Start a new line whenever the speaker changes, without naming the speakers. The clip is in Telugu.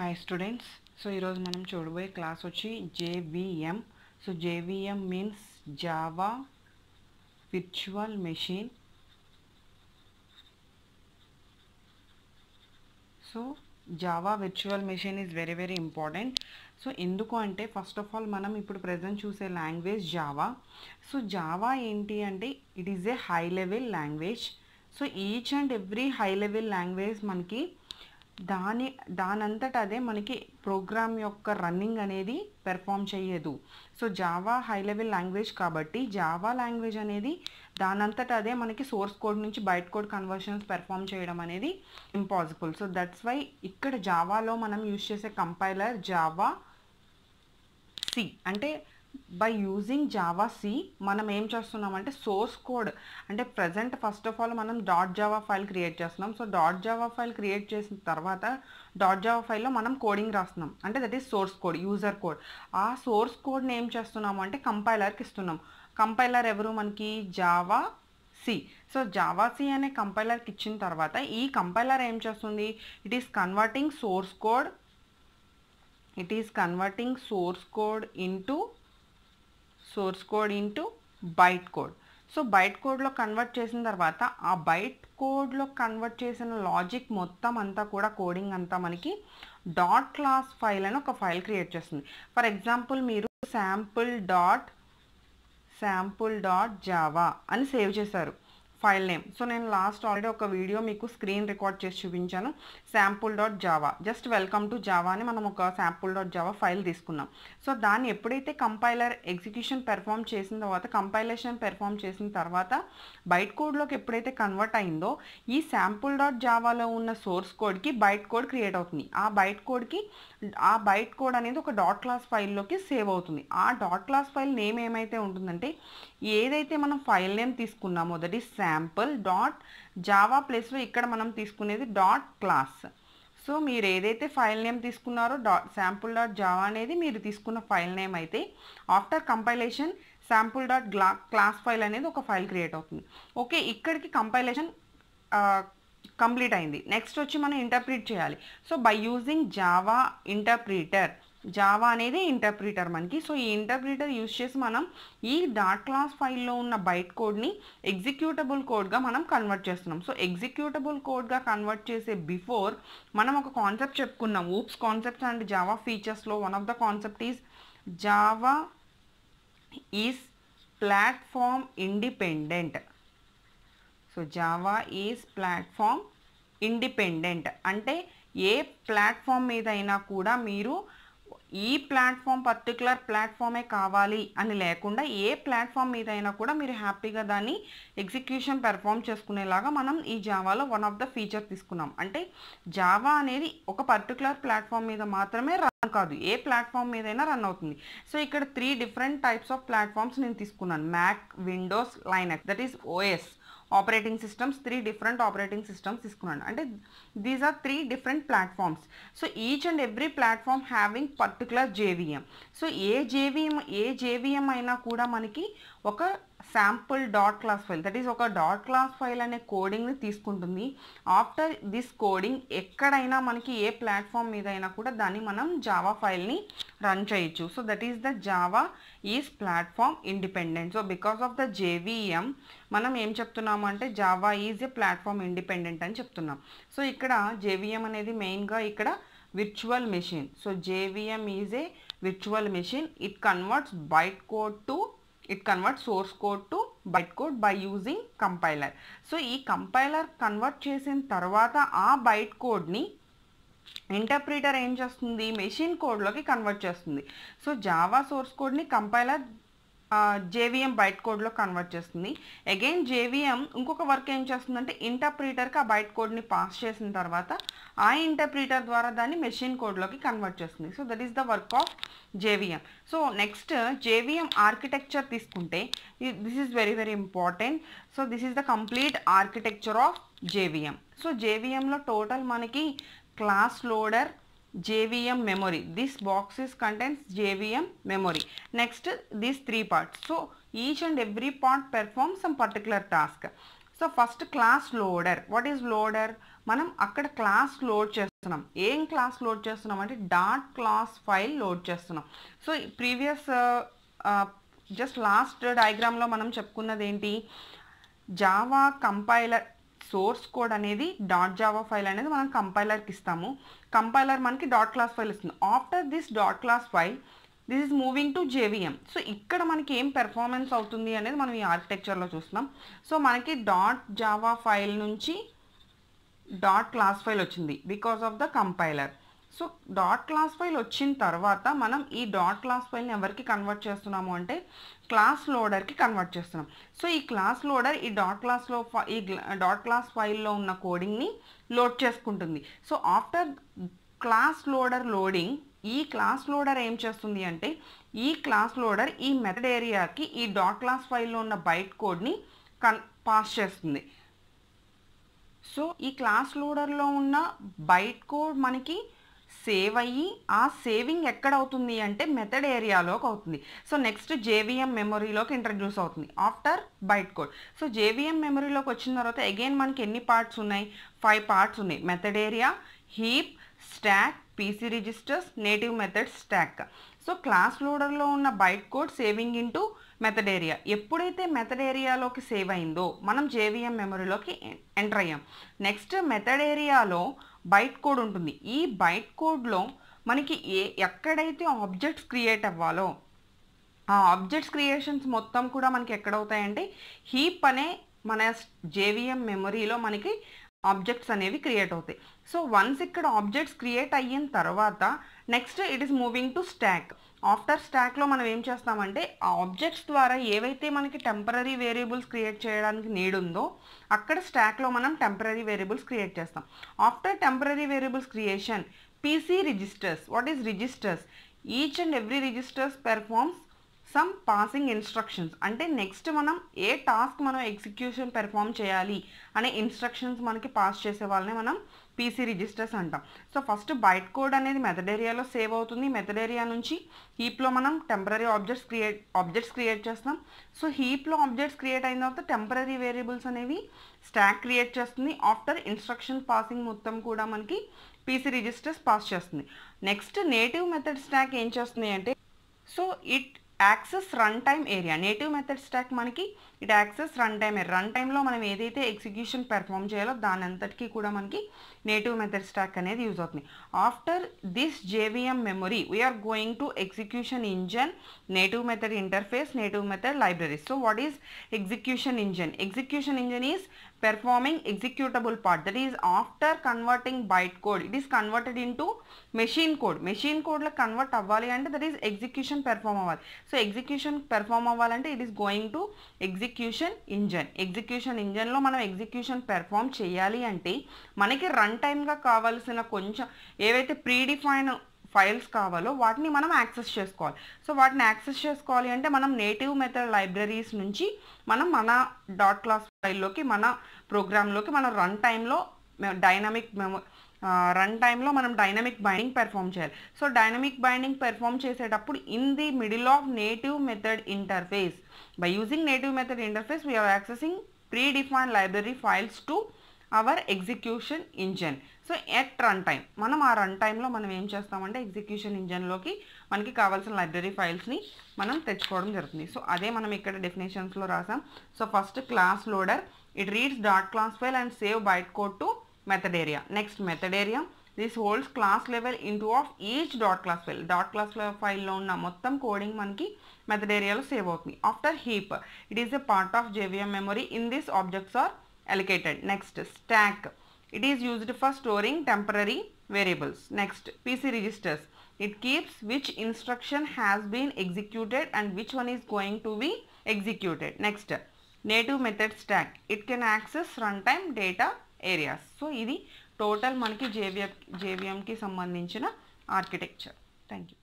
హాయ్ స్టూడెంట్స్ సో ఈరోజు మనం చూడబోయే క్లాస్ వచ్చి JVM so JVM means Java virtual machine so Java virtual machine is very very important so ఎందుకు అంటే ఫస్ట్ ఆఫ్ ఆల్ మనం ఇప్పుడు ప్రజెంట్ చూసే లాంగ్వేజ్ జావా సో జావా ఏంటి అంటే it is a high level language so each and every high level language మనకి దాని దానంతట అదే మనకి ప్రోగ్రామ్ యొక్క రన్నింగ్ అనేది పెర్ఫామ్ చేయదు so Java high level language కాబట్టి జావా లాంగ్వేజ్ అనేది దానంతట అదే మనకి సోర్స్ కోడ్ నుంచి బయట కోడ్ కన్వర్షన్స్ పెర్ఫామ్ చేయడం అనేది ఇంపాసిబుల్ సో దట్స్ వై ఇక్కడ జావాలో మనం యూజ్ చేసే కంపైలర్ జావా సి అంటే బై యూజింగ్ జావా సి మనం ఏం చేస్తున్నామంటే సోర్స్ కోడ్ అంటే ప్రజెంట్ ఫస్ట్ ఆఫ్ ఆల్ మనం డాట్ జావా ఫైల్ క్రియేట్ చేస్తున్నాం so dot Java file create చేసిన తర్వాత డాట్ జావా ఫైల్లో మనం కోడింగ్ రాస్తున్నాం అంటే that is source code user code ఆ సోర్స్ కోడ్ని ఏం చేస్తున్నాము అంటే కంపైలర్కి ఇస్తున్నాం కంపైలర్ ఎవరు మనకి Java C so Java C అనే కంపైలర్కి ఇచ్చిన తర్వాత ఈ కంపైలర్ ఏం చేస్తుంది it is converting source code it is converting source code into source code into byte code so byte కోడ్లో కన్వర్ట్ చేసిన తర్వాత ఆ బైట్ కోడ్లో కన్వర్ట్ చేసిన లాజిక్ మొత్తం అంతా కూడా కోడింగ్ అంతా మనకి డాట్ క్లాస్ ఫైల్ అని ఒక ఫైల్ క్రియేట్ చేస్తుంది ఫర్ ఎగ్జాంపుల్ మీరు sample dot sample dot Java అని సేవ్ చేశారు ఫైల్ నేమ్ సో నేను లాస్ట్ ఆల్రెడీ ఒక వీడియో మీకు స్క్రీన్ రికార్డ్ చేసి చూపించాను sample dot Java just welcome to Java అని మనం ఒక శాంపుల్ డాట్ జావా ఫైల్ తీసుకున్నాం సో దాన్ని ఎప్పుడైతే కంపైలర్ ఎగ్జిక్యూషన్ పెర్ఫామ్ చేసిన తర్వాత కంపైలేషన్ పెర్ఫామ్ చేసిన తర్వాత బైట్ కోడ్లోకి ఎప్పుడైతే కన్వర్ట్ అయిందో ఈ శాంపుల్ డాట్ జావాలో ఉన్న సోర్స్ కోడ్కి బైట్ కోడ్ క్రియేట్ అవుతుంది ఆ బైట్ కోడ్కి ఆ బైట్ కోడ్ అనేది ఒక డాట్ క్లాస్ ఫైల్లోకి సేవ్ అవుతుంది ఆ డాట్ క్లాస్ ఫైల్ నేమ్ ఏమైతే ఉంటుందంటే ఏదైతే మనం ఫైల్ నేమ్ తీసుకున్నామో that is sample dot Java ప్లేస్లో ఇక్కడ మనం తీసుకునేది డాట్ క్లాస్ సో మీరు ఏదైతే ఫైల్ నేమ్ తీసుకున్నారో డాట్ శాంపుల్ డాట్ జావా అనేది మీరు తీసుకున్న ఫైల్ నేమ్ అయితే ఆఫ్టర్ కంపైలేషన్ శాంపుల్ డాట్ గ్లా క్లాస్ ఫైల్ అనేది ఒక ఫైల్ క్రియేట్ అవుతుంది ఓకే ఇక్కడికి కంపైలేషన్ కంప్లీట్ అయింది నెక్స్ట్ వచ్చి మనం ఇంటర్ప్రిట్ చేయాలి so by using Java interpreter Java అనేది ఇంటర్ప్రిటర్ మనకి సో ఈ ఇంటర్ప్రిటర్ యూస్ చేసి మనం ఈ డాట్ క్లాస్ ఫైల్లో ఉన్న బైట్ కోడ్ని ఎగ్జిక్యూటబుల్ కోడ్గా మనం కన్వర్ట్ చేస్తున్నాం సో ఎగ్జిక్యూటబుల్ కోడ్గా కన్వర్ట్ చేసే బిఫోర్ మనం ఒక కాన్సెప్ట్ చెప్పుకున్నాం ఊప్స్ కాన్సెప్ట్స్ అండ్ జావా ఫీచర్స్లో one of the concept is Java is platform independent so Java is platform independent అంటే ఏ ప్లాట్ఫామ్ మీద అయినా కూడా మీరు ఈ ప్లాట్ఫామ్ పర్టికులర్ ప్లాట్ఫామే కావాలి అని లేకుండా ఏ ప్లాట్ఫామ్ మీద అయినా కూడా మీరు హ్యాపీగా దాన్ని ఎగ్జిక్యూషన్ పెర్ఫామ్ చేసుకునేలాగా మనం ఈ జావాలో వన్ ఆఫ్ ద ఫీచర్ తీసుకున్నాం అంటే జావా అనేది ఒక పర్టికులర్ ప్లాట్ఫామ్ మీద మాత్రమే రన్ కాదు ఏ ప్లాట్ఫామ్ మీదైనా రన్ అవుతుంది సో ఇక్కడ three different types of platforms నేను తీసుకున్నాను Mac Windows Linux that is OS operating systems three different operating systems తీసుకున్నాను అంటే these are three different platforms so each and every platform having particular JVM so ఏ జేవిఎం ఏ జేవిఎం అయినా కూడా మనకి ఒక sample dot class file that is ఒక డాట్ క్లాస్ ఫైల్ అనే కోడింగ్ని తీసుకుంటుంది ఆఫ్టర్ దిస్ కోడింగ్ ఎక్కడైనా మనకి ఏ ప్లాట్ఫామ్ మీద అయినా కూడా దాన్ని మనం జావా ఫైల్ని రన్ చేయొచ్చు so that is the Java is platform independent so because of the JVM మనం ఏం చెప్తున్నాము అంటే Java is a platform independent అని చెప్తున్నాం సో ఇక్కడ జేవీఎం అనేది మెయిన్గా ఇక్కడ virtual machine. So JVM is a virtual machine. It converts code to it convert source code to byte code by using compiler so ఈ కంపైలర్ కన్వర్ట్ చేసిన తర్వాత ఆ బైట్ కోడ్ని ఇంటర్ప్రిటర్ ఏం చేస్తుంది మెషిన్ కోడ్లోకి కన్వర్ట్ చేస్తుంది సో జావా సోర్స్ కోడ్ని కంపైలర్ జేవిఎం బైట్ కోడ్లో కన్వర్ట్ చేస్తుంది అగైన్ జేవిఎం ఇంకొక వర్క్ ఏం చేస్తుందంటే ఇంటర్ప్రీటర్కి ఆ బైట్ కోడ్ని పాస్ చేసిన తర్వాత ఆ ఇంటర్ప్రీటర్ ద్వారా దాన్ని మెషిన్ కోడ్లోకి కన్వర్ట్ చేస్తుంది so that is the work of JVM so next JVM architecture తీసుకుంటే this is very very important so this is the complete architecture of JVM so జేవిఎంలో టోటల్ మనకి class loader JVM memory. This boxes contains JVM memory. Next, these three parts. So, each and every part performs some particular task. So first class loader. What is loader మనం అక్కడ క్లాస్ లోడ్ చేస్తున్నాం ఏం క్లాస్ లోడ్ చేస్తున్నాం అంటే డాట్ క్లాస్ ఫైల్ లోడ్ చేస్తున్నాం సో ప్రీవియస్ జస్ట్ లాస్ట్ డయాగ్రామ్లో మనం చెప్పుకున్నది ఏంటి జావా కంపైలర్ సోర్స్ కోడ్ అనేది డాట్ జావా ఫైల్ అనేది మనం కంపైలర్కి ఇస్తాము కంపైలర్ మనకి డాట్ క్లాస్ ఫైల్ ఇస్తుంది after this dot class file this is moving to JVM so ఇక్కడ మనకి ఏం పెర్ఫార్మెన్స్ అవుతుంది అనేది మనం ఈ ఆర్కిటెక్చర్లో చూస్తున్నాం సో మనకి డాట్ జావా ఫైల్ నుంచి డాట్ క్లాస్ ఫైల్ వచ్చింది because of the compiler so dot class file వచ్చిన తర్వాత మనం ఈ డాట్ క్లాస్ ఫైల్ని ఎవరికి కన్వర్ట్ చేస్తున్నాము అంటే క్లాస్ లోడర్కి కన్వర్ట్ చేస్తున్నాం సో ఈ క్లాస్ లోడర్ ఈ డాట్ క్లాస్లో ఈ డాట్ క్లాస్ ఫైల్లో ఉన్న కోడింగ్ని లోడ్ చేసుకుంటుంది so after class loader loading ఈ క్లాస్ లోడర్ ఏం చేస్తుంది అంటే ఈ క్లాస్ లోడర్ ఈ మెథడ్ ఏరియాకి ఈ డాట్ క్లాస్ ఫైల్లో ఉన్న బైట్ కోడ్ని కన్ పాస్ చేస్తుంది సో ఈ క్లాస్ లోడర్లో ఉన్న బైట్ కోడ్ మనకి సేవ్ అయ్యి ఆ సేవింగ్ ఎక్కడ అవుతుంది అంటే మెథడ్ ఏరియాలోకి అవుతుంది సో నెక్స్ట్ జేవిఎం మెమొరీలోకి ఇంట్రడ్యూస్ అవుతుంది after byte code so JVM మెమొరీలోకి వచ్చిన తర్వాత అగైన్ మనకి ఎన్ని పార్ట్స్ ఉన్నాయి ఫైవ్ పార్ట్స్ ఉన్నాయి method area heap stack PC registers native method stack so class లోడర్లో ఉన్న byte code saving into method area ఎప్పుడైతే మెథడ్ ఏరియాలోకి సేవ్ అయిందో మనం జేవిఎం మెమరీలోకి ఎంటర్ అయ్యాం నెక్స్ట్ మెథడ్ ఏరియాలో బైట్ కోడ్ ఉంటుంది ఈ బైట్ కోడ్లో మనకి ఏ ఎక్కడైతే ఆబ్జెక్ట్స్ క్రియేట్ అవ్వాలో ఆ ఆబ్జెక్ట్స్ క్రియేషన్స్ మొత్తం కూడా మనకి ఎక్కడవుతాయంటే హీప్ అనే మన జేవిఎం మెమొరీలో మనకి ఆబ్జెక్ట్స్ అనేవి క్రియేట్ అవుతాయి సో వన్స్ ఇక్కడ ఆబ్జెక్ట్స్ క్రియేట్ అయిన తర్వాత next it is moving to stack after స్టాక్లో మనం ఏం చేస్తామంటే ఆ ఆబ్జెక్ట్స్ ద్వారా ఏవైతే మనకి టెంపరీ వేరియబుల్స్ క్రియేట్ చేయడానికి నీడుందో అక్కడ స్టాక్లో మనం టెంపరీ వేరియబుల్స్ క్రియేట్ చేస్తాం after temporary variables creation PC registers what is registers each and every registers performs some passing instructions అంటే నెక్స్ట్ మనం ఏ టాస్క్ మనం ఎగ్జిక్యూషన్ పెర్ఫామ్ చేయాలి అనే ఇన్స్ట్రక్షన్స్ మనకి పాస్ చేసే వాళ్ళని మనం పీసీ రిజిస్టర్స్ అంటాం సో ఫస్ట్ బైట్ కోడ్ అనేది మెథడ్ ఏరియాలో సేవ్ అవుతుంది మెథడ్ ఏరియా నుంచి హీప్లో మనం temporary objects create objects create చేస్తాం సో హీప్లో ఆబ్జెక్ట్స్ క్రియేట్ అయిన తర్వాత టెంపరీ వేరియబుల్స్ అనేవి స్టాక్ క్రియేట్ చేస్తుంది ఆఫ్టర్ ఇన్స్ట్రక్షన్ పాసింగ్ మొత్తం కూడా మనకి పీసీ రిజిస్టర్స్ పాస్ చేస్తుంది నెక్స్ట్ నేటివ్ మెథడ్ స్టాక్ ఏం చేస్తుంది అంటే so it access run time area native method stack మనకి it access run time area run టైంలో మనం ఏదైతే ఎగ్జిక్యూషన్ పెర్ఫామ్ చేయాలో దాని అంతటికీ కూడా మనకి నేటివ్ మెథడ్ స్టాక్ అనేది యూజ్ అవుతుంది after this JVM memory we're going to execution engine native method interface native method libraries so what is execution engine execution engine is performing executable part that is after converting byte code it is converted into machine code machine code la convert avvali ante that is execution perform avvali so execution perform avvalante it is going to execution engine execution engine lo manam execution perform cheyali ante అంటే run time ga kavalsina koncha evaithe predefined files కావాలో వాటిని మనం యాక్సెస్ చేసుకోవాలి సో వాటిని యాక్సెస్ చేసుకోవాలి అంటే మనం నేటివ్ మెథడ్ లైబ్రరీస్ నుంచి మనం మన డాట్ క్లాస్ ఫైల్లోకి మన ప్రోగ్రాంలోకి మనం రన్ టైంలో డైనమిక్ మెమో రన్ టైంలో మనం డైనమిక్ బైండింగ్ పెర్ఫామ్ చేయాలి సో డైనమిక్ బైండింగ్ పెర్ఫామ్ చేసేటప్పుడు in the middle of native method interface by using native method interface we're accessing predefine library files to our execution engine so at run time మనం ఆ రన్ టైంలో మనం ఏం చేస్తామంటే ఎగ్జిక్యూషన్ ఇంజన్లోకి మనకి కావాల్సిన లైబ్రరీ ఫైల్స్ని మనం తెచ్చుకోవడం జరుగుతుంది సో అదే మనం ఇక్కడ డెఫినేషన్స్లో రాసాం so first class loader it reads dot class file and save byte code to method area next method area this holds class level into of each dot class file dot class ఫైల్లో ఉన్న మొత్తం కోడింగ్ మనకి మెథడ్ ఏరియాలో సేవ్ అవుతుంది after heap it is a part of JVM memory in this objects are allocated. Next, stack. It is used for storing temporary variables. Next, PC registers. It keeps which instruction has been executed and which one is going to be executed. Next, native method stack. It can access runtime data areas. So ఇది టోటల్ మనకి జేవిఎం జేవిఎంకి సంబంధించిన architecture. Thank you.